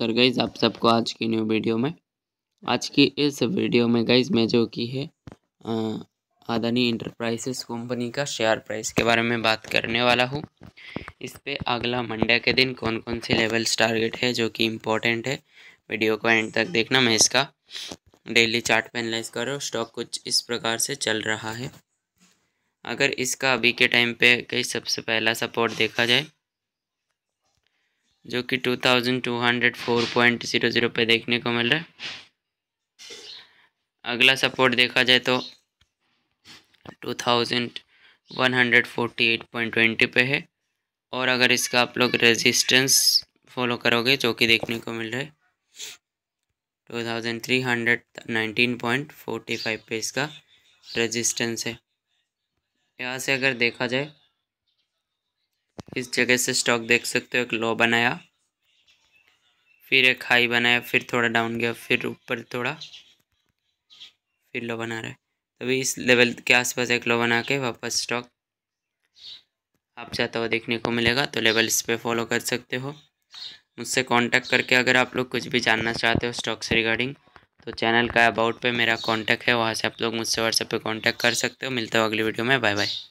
नमस्कार गाइज आप सबको आज की न्यू वीडियो में आज की इस वीडियो में गाइज मैं जो की है आदानी इंटरप्राइजेस कंपनी का शेयर प्राइस के बारे में बात करने वाला हूँ इस पर अगला मंडे के दिन कौन कौन से लेवल्स टारगेट है जो कि इम्पोर्टेंट है वीडियो को एंड तक देखना मैं इसका डेली चार्ट एनालाइज कर रहा हूँ स्टॉक कुछ इस प्रकार से चल रहा है अगर इसका अभी के टाइम पे कहीं सबसे पहला सपोर्ट देखा जाए जो कि 2204.00 पे देखने को मिल रहा है अगला सपोर्ट देखा जाए तो 2148.20 पे है और अगर इसका आप लोग रेजिस्टेंस फॉलो करोगे जो कि देखने को मिल रहा है 2319.45 पे इसका रेजिस्टेंस है यहाँ से अगर देखा जाए इस जगह से स्टॉक देख सकते हो एक लो बनाया फिर एक हाई बनाया फिर थोड़ा डाउन गया फिर ऊपर थोड़ा फिर लो बना रहा है तभी इस लेवल के आसपास एक लो बना के वापस स्टॉक आप चाहता हुआ देखने को मिलेगा तो लेवल इस पर फॉलो कर सकते हो मुझसे कांटेक्ट करके अगर आप लोग कुछ भी जानना चाहते हो स्टॉक से रिगार्डिंग तो चैनल का अबाउट पे मेरा कांटेक्ट है वहाँ से आप लोग मुझसे व्हाट्सएप पे कांटेक्ट कर सकते हो मिलता हो अगली वीडियो में बाय बाय